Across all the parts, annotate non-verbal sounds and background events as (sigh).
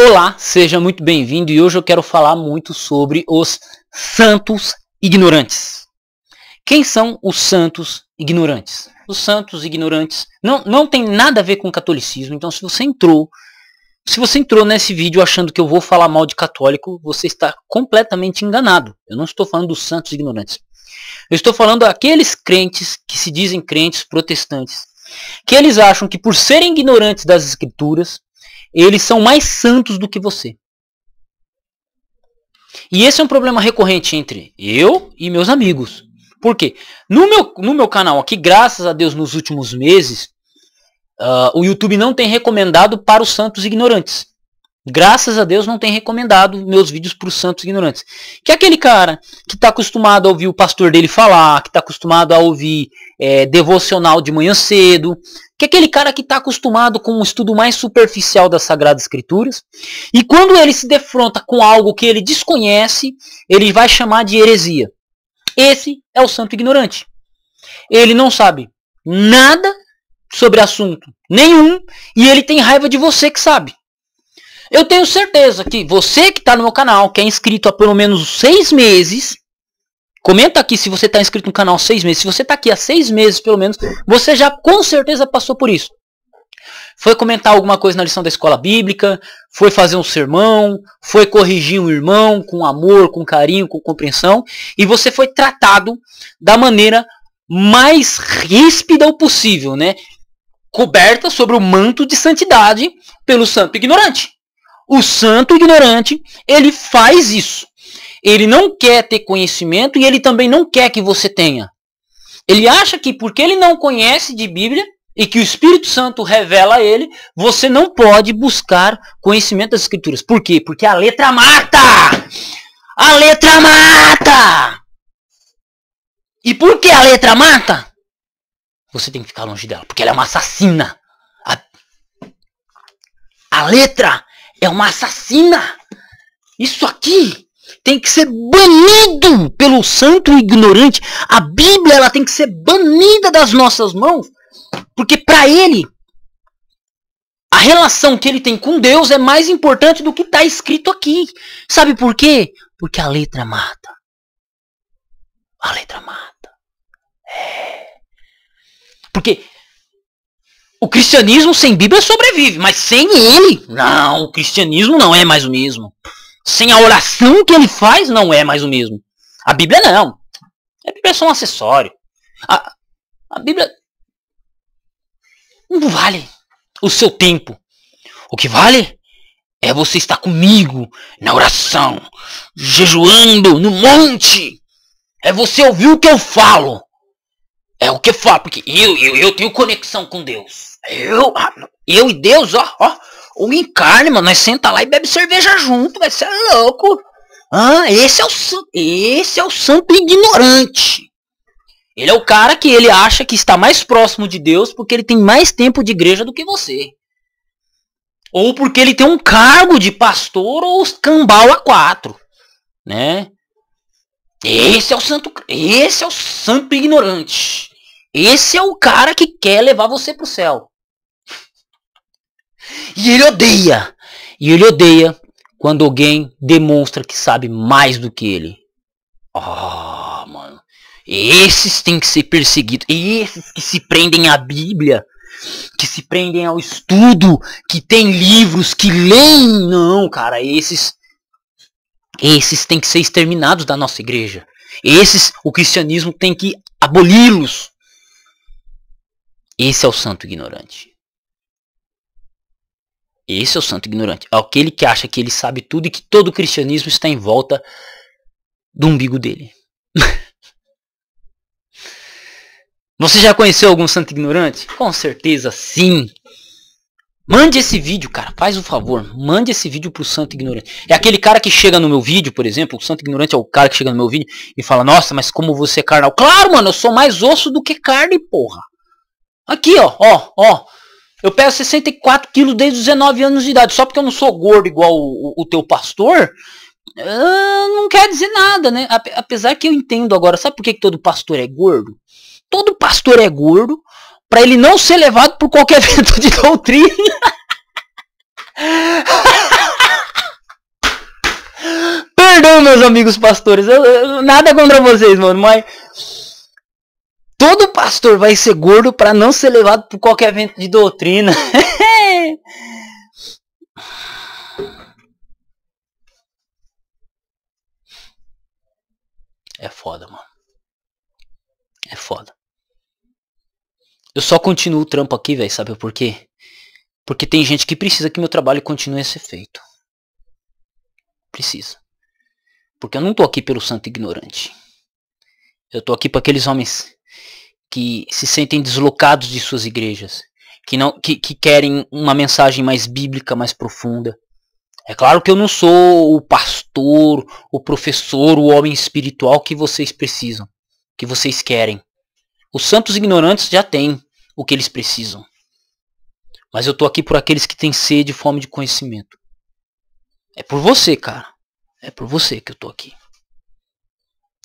Olá, seja muito bem-vindo e hoje eu quero falar muito sobre os santos ignorantes. Quem são os santos ignorantes? Os santos ignorantes não, não tem nada a ver com o catolicismo, então se você entrou se você entrou nesse vídeo achando que eu vou falar mal de católico, você está completamente enganado. Eu não estou falando dos santos ignorantes. Eu estou falando daqueles crentes que se dizem crentes protestantes, que eles acham que por serem ignorantes das escrituras, eles são mais santos do que você. E esse é um problema recorrente entre eu e meus amigos. Por quê? No meu, no meu canal aqui, graças a Deus, nos últimos meses, uh, o YouTube não tem recomendado para os santos ignorantes. Graças a Deus não tem recomendado meus vídeos para os santos ignorantes. Que é aquele cara que está acostumado a ouvir o pastor dele falar, que está acostumado a ouvir é, devocional de manhã cedo, que é aquele cara que está acostumado com um estudo mais superficial das Sagradas Escrituras. E quando ele se defronta com algo que ele desconhece, ele vai chamar de heresia. Esse é o santo ignorante. Ele não sabe nada sobre assunto nenhum e ele tem raiva de você que sabe. Eu tenho certeza que você que está no meu canal, que é inscrito há pelo menos seis meses, comenta aqui se você está inscrito no canal há seis meses. Se você está aqui há seis meses, pelo menos, você já com certeza passou por isso. Foi comentar alguma coisa na lição da escola bíblica, foi fazer um sermão, foi corrigir um irmão com amor, com carinho, com compreensão, e você foi tratado da maneira mais ríspida possível, né? Coberta sobre o manto de santidade pelo santo ignorante. O santo ignorante, ele faz isso. Ele não quer ter conhecimento e ele também não quer que você tenha. Ele acha que porque ele não conhece de Bíblia e que o Espírito Santo revela a ele, você não pode buscar conhecimento das Escrituras. Por quê? Porque a letra mata! A letra mata! E por que a letra mata? Você tem que ficar longe dela, porque ela é uma assassina. A, a letra é uma assassina. Isso aqui tem que ser banido pelo santo ignorante. A Bíblia ela tem que ser banida das nossas mãos, porque para ele a relação que ele tem com Deus é mais importante do que está escrito aqui. Sabe por quê? Porque a letra mata. A letra mata. É. Porque o cristianismo sem Bíblia sobrevive, mas sem ele, não, o cristianismo não é mais o mesmo. Sem a oração que ele faz, não é mais o mesmo. A Bíblia não. A Bíblia é só um acessório. A, a Bíblia não vale o seu tempo. O que vale é você estar comigo na oração, jejuando no monte. É você ouvir o que eu falo. É o que eu falo, porque eu, eu, eu tenho conexão com Deus. Eu, ah, eu e Deus, ó, ó. O encarne, mano, nós senta lá e bebe cerveja junto, vai ser é louco. Ah, esse é o esse é o santo ignorante. Ele é o cara que ele acha que está mais próximo de Deus porque ele tem mais tempo de igreja do que você. Ou porque ele tem um cargo de pastor ou cambal a quatro, né? Esse é o santo, esse é o santo ignorante. Esse é o cara que quer levar você pro céu. E ele odeia. E ele odeia quando alguém demonstra que sabe mais do que ele. Ah, oh, mano. Esses têm que ser perseguidos. Esses que se prendem à Bíblia, que se prendem ao estudo, que tem livros, que leem. Não, cara, esses esses têm que ser exterminados da nossa igreja. Esses o cristianismo tem que abolí los esse é o santo ignorante. Esse é o santo ignorante. é Aquele que acha que ele sabe tudo e que todo o cristianismo está em volta do umbigo dele. (laughs) Você já conheceu algum santo ignorante? Com certeza sim. Mande esse vídeo, cara, faz um favor. Mande esse vídeo pro santo ignorante. É aquele cara que chega no meu vídeo, por exemplo. O santo ignorante é o cara que chega no meu vídeo e fala: Nossa, mas como você é carnal. Claro, mano, eu sou mais osso do que carne, porra. Aqui, ó, ó, ó. Eu peso 64 quilos desde os 19 anos de idade. Só porque eu não sou gordo igual o, o, o teu pastor, ah, não quer dizer nada, né? Apesar que eu entendo agora, sabe por que, que todo pastor é gordo? Todo pastor é gordo para ele não ser levado por qualquer (laughs) vento de doutrina. (laughs) Perdão, meus amigos pastores, eu, eu, nada contra vocês, mano, mas Todo pastor vai ser gordo para não ser levado por qualquer evento de doutrina. (laughs) é foda, mano. É foda. Eu só continuo o trampo aqui, velho, sabe por quê? Porque tem gente que precisa que meu trabalho continue a ser feito. Precisa. Porque eu não tô aqui pelo santo ignorante. Eu tô aqui para aqueles homens que se sentem deslocados de suas igrejas, que não que, que querem uma mensagem mais bíblica, mais profunda. É claro que eu não sou o pastor, o professor, o homem espiritual que vocês precisam, que vocês querem. Os santos ignorantes já têm o que eles precisam. Mas eu tô aqui por aqueles que têm sede e fome de conhecimento. É por você, cara. É por você que eu tô aqui.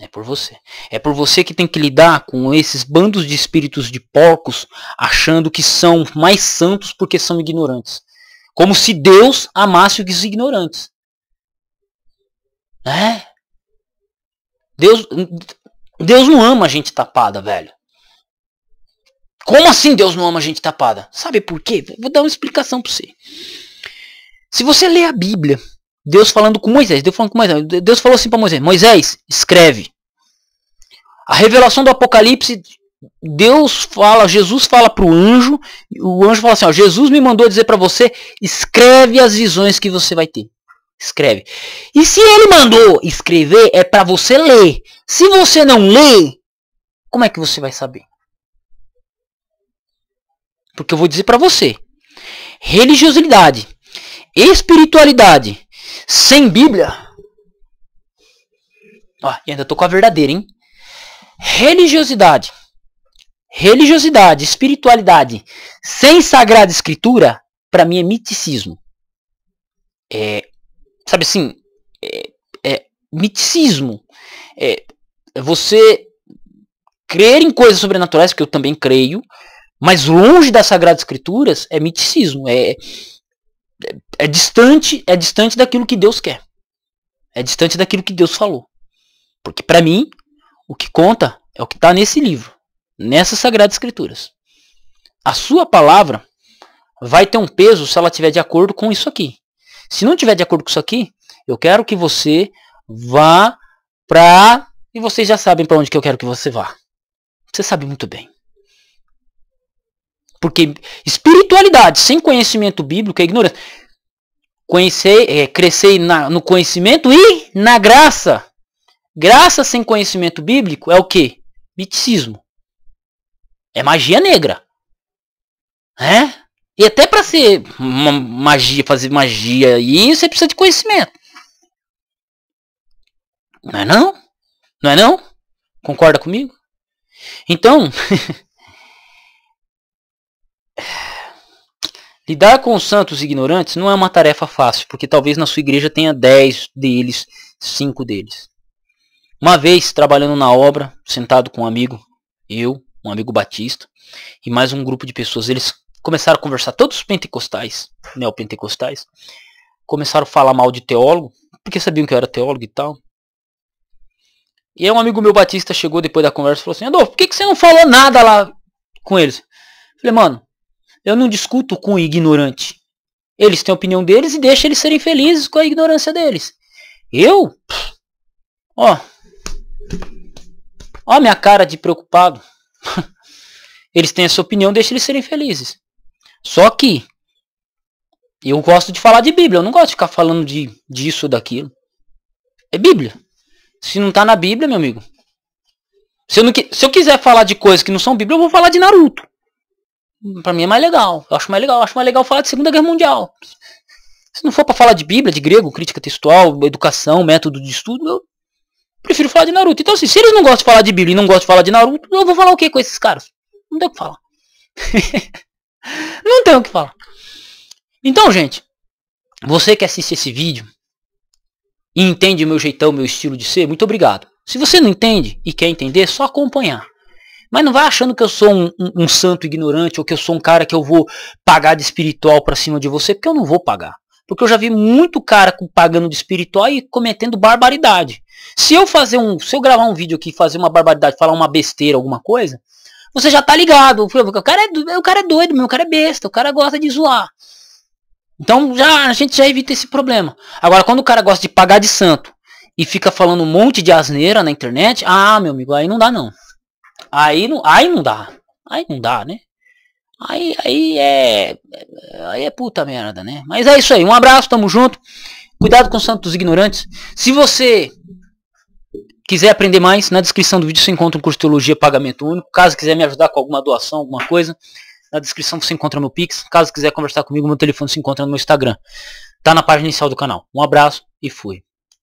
É por você. É por você que tem que lidar com esses bandos de espíritos de porcos achando que são mais santos porque são ignorantes. Como se Deus amasse os ignorantes. Né? Deus, Deus não ama a gente tapada, velho. Como assim Deus não ama a gente tapada? Sabe por quê? Vou dar uma explicação para você. Se você lê a Bíblia, Deus falando com Moisés. Deus falando com Moisés. Deus falou assim para Moisés: Moisés, escreve. A revelação do Apocalipse, Deus fala, Jesus fala para o anjo, o anjo fala assim: ó, Jesus me mandou dizer para você, escreve as visões que você vai ter. Escreve. E se ele mandou escrever, é para você ler. Se você não lê, como é que você vai saber? Porque eu vou dizer para você: religiosidade, espiritualidade, sem Bíblia. Ó, e ainda tô com a verdadeira, hein? Religiosidade. Religiosidade, espiritualidade sem Sagrada Escritura, para mim é miticismo. É, sabe assim, é, é miticismo. É, é, você crer em coisas sobrenaturais, que eu também creio, mas longe das Sagradas Escrituras, é miticismo. É, é distante, é distante daquilo que Deus quer. É distante daquilo que Deus falou. Porque para mim, o que conta é o que está nesse livro, nessas sagradas escrituras. A sua palavra vai ter um peso se ela tiver de acordo com isso aqui. Se não tiver de acordo com isso aqui, eu quero que você vá para e vocês já sabem para onde que eu quero que você vá. Você sabe muito bem. Porque espiritualidade sem conhecimento bíblico é ignorância. Conhecer, é, crescer na, no conhecimento e na graça. Graça sem conhecimento bíblico é o que? Miticismo. É magia negra. É? E até para ser uma magia, fazer magia isso você precisa de conhecimento. Não é não? Não é não? Concorda comigo? Então, (laughs) Lidar com os santos ignorantes não é uma tarefa fácil, porque talvez na sua igreja tenha 10 deles, 5 deles. Uma vez, trabalhando na obra, sentado com um amigo, eu, um amigo batista, e mais um grupo de pessoas, eles começaram a conversar, todos os pentecostais, neopentecostais, começaram a falar mal de teólogo, porque sabiam que eu era teólogo e tal. E aí um amigo meu batista chegou depois da conversa e falou assim, Adolfo, por que, que você não falou nada lá com eles? Eu falei, mano, eu não discuto com o ignorante. Eles têm a opinião deles e deixa eles serem felizes com a ignorância deles. Eu? Ó. Ó minha cara de preocupado. (laughs) Eles têm essa opinião, deixa eles serem felizes. Só que eu gosto de falar de Bíblia, eu não gosto de ficar falando de disso ou daquilo. É Bíblia. Se não tá na Bíblia, meu amigo. Se eu, não, se eu quiser falar de coisas que não são Bíblia, eu vou falar de Naruto. Pra mim é mais legal. Eu acho mais legal. acho mais legal falar de Segunda Guerra Mundial. Se não for para falar de Bíblia, de grego, crítica textual, educação, método de estudo, eu prefiro falar de Naruto. Então, assim, se eles não gostam de falar de Bíblia e não gostam de falar de Naruto, eu vou falar o que com esses caras? Não tem o que falar. (laughs) não tem o que falar. Então, gente, você que assiste esse vídeo e entende o meu jeitão, meu estilo de ser, muito obrigado. Se você não entende e quer entender, é só acompanhar. Mas não vai achando que eu sou um, um, um, santo ignorante ou que eu sou um cara que eu vou pagar de espiritual pra cima de você, porque eu não vou pagar. Porque eu já vi muito cara pagando de espiritual e cometendo barbaridade. Se eu fazer um, se eu gravar um vídeo aqui, fazer uma barbaridade, falar uma besteira, alguma coisa, você já tá ligado. O cara é, o cara é doido, meu, o cara é besta, o cara gosta de zoar. Então já a gente já evita esse problema. Agora quando o cara gosta de pagar de santo e fica falando um monte de asneira na internet, ah, meu amigo, aí não dá não. Aí não, aí não dá. Aí não dá, né? Aí, aí é. Aí é puta merda, né? Mas é isso aí. Um abraço, tamo junto. Cuidado com o santo dos ignorantes. Se você quiser aprender mais, na descrição do vídeo você encontra um curso de teologia pagamento único. Caso quiser me ajudar com alguma doação, alguma coisa, na descrição você encontra meu Pix. Caso quiser conversar comigo, meu telefone se encontra no meu Instagram. Tá na página inicial do canal. Um abraço e fui.